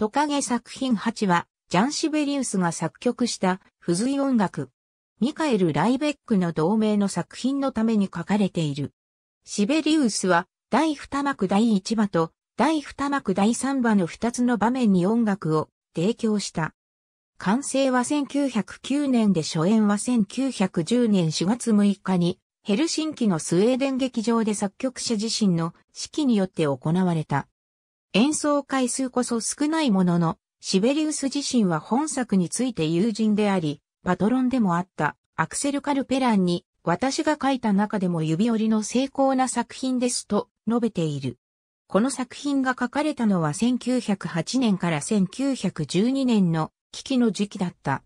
トカゲ作品8は、ジャン・シベリウスが作曲した付随音楽。ミカエル・ライベックの同名の作品のために書かれている。シベリウスは、第二幕第一話と、第二幕第三話の二つの場面に音楽を提供した。完成は1909年で初演は1910年4月6日に、ヘルシンキのスウェーデン劇場で作曲者自身の指揮によって行われた。演奏回数こそ少ないものの、シベリウス自身は本作について友人であり、パトロンでもあったアクセル・カルペランに、私が書いた中でも指折りの精巧な作品ですと述べている。この作品が書かれたのは1908年から1912年の危機の時期だった。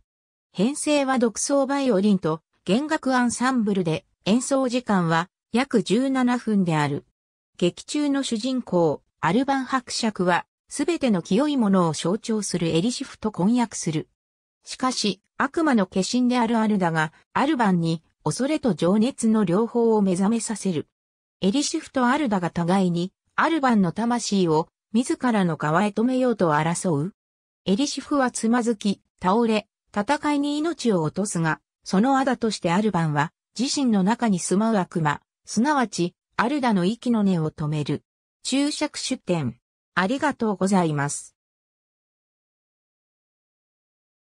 編成は独奏バイオリンと弦楽アンサンブルで演奏時間は約17分である。劇中の主人公、アルバン伯爵は、すべての清いものを象徴するエリシフと婚約する。しかし、悪魔の化身であるアルダが、アルバンに、恐れと情熱の両方を目覚めさせる。エリシフとアルダが互いに、アルバンの魂を、自らの側へ止めようと争う。エリシフはつまずき、倒れ、戦いに命を落とすが、その仇としてアルバンは、自身の中に住まう悪魔、すなわち、アルダの息の根を止める。注釈出典。ありがとうございます。